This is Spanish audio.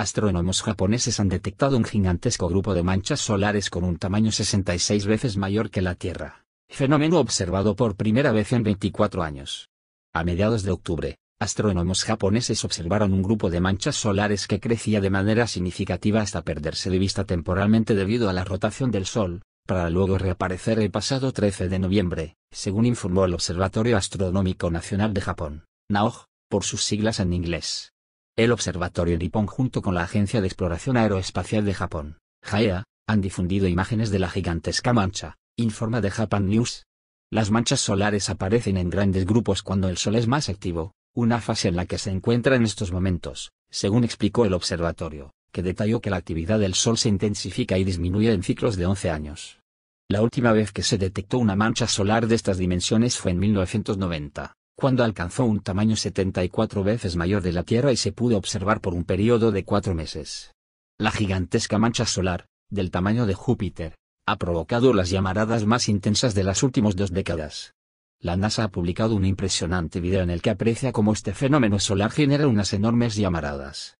astrónomos japoneses han detectado un gigantesco grupo de manchas solares con un tamaño 66 veces mayor que la Tierra, fenómeno observado por primera vez en 24 años. A mediados de octubre, astrónomos japoneses observaron un grupo de manchas solares que crecía de manera significativa hasta perderse de vista temporalmente debido a la rotación del Sol, para luego reaparecer el pasado 13 de noviembre, según informó el Observatorio Astronómico Nacional de Japón, NAOJ, por sus siglas en inglés. El Observatorio Nippon junto con la Agencia de Exploración Aeroespacial de Japón, JAEA, han difundido imágenes de la gigantesca mancha, informa de Japan News. Las manchas solares aparecen en grandes grupos cuando el Sol es más activo, una fase en la que se encuentra en estos momentos, según explicó el observatorio, que detalló que la actividad del Sol se intensifica y disminuye en ciclos de 11 años. La última vez que se detectó una mancha solar de estas dimensiones fue en 1990 cuando alcanzó un tamaño 74 veces mayor de la Tierra y se pudo observar por un periodo de cuatro meses. La gigantesca mancha solar, del tamaño de Júpiter, ha provocado las llamaradas más intensas de las últimas dos décadas. La NASA ha publicado un impresionante video en el que aprecia cómo este fenómeno solar genera unas enormes llamaradas,